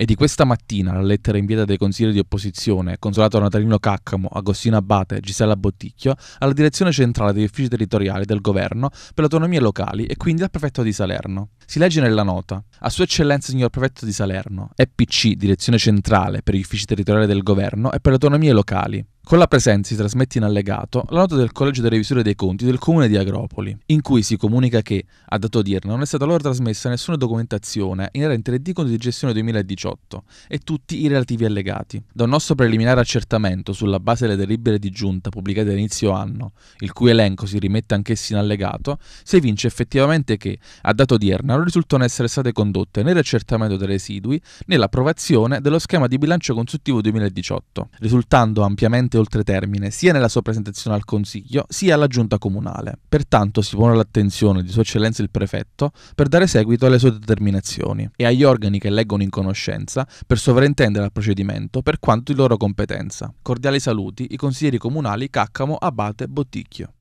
E di questa mattina la lettera inviata dai consiglieri di opposizione, Consolato Natalino Caccamo, Agostino Abate, e Gisella Botticchio, alla direzione centrale degli uffici territoriali del governo per le autonomie locali e quindi al prefetto di Salerno. Si legge nella nota: A Sua Eccellenza signor prefetto di Salerno, EPC, direzione centrale per gli uffici territoriali del governo e per le autonomie locali. Con la presenza si trasmette in allegato la nota del Collegio dei Revisori dei Conti del Comune di Agropoli, in cui si comunica che, a dato odierno, non è stata loro trasmessa nessuna documentazione inerente alle diconti di gestione 2018 e tutti i relativi allegati. Da un nostro preliminare accertamento sulla base delle delibere di giunta pubblicate all'inizio anno, il cui elenco si rimette anch'essi in allegato, si evince effettivamente che, a dato odierno, non risultano essere state condotte né l'accertamento dei residui né l'approvazione dello schema di bilancio consultivo 2018, risultando ampiamente oltre termine sia nella sua presentazione al Consiglio sia alla Giunta Comunale. Pertanto si pone all'attenzione di Sua Eccellenza il Prefetto per dare seguito alle sue determinazioni e agli organi che leggono in conoscenza per sovraintendere al procedimento per quanto di loro competenza. Cordiali saluti i consiglieri comunali Caccamo, Abate, Botticchio.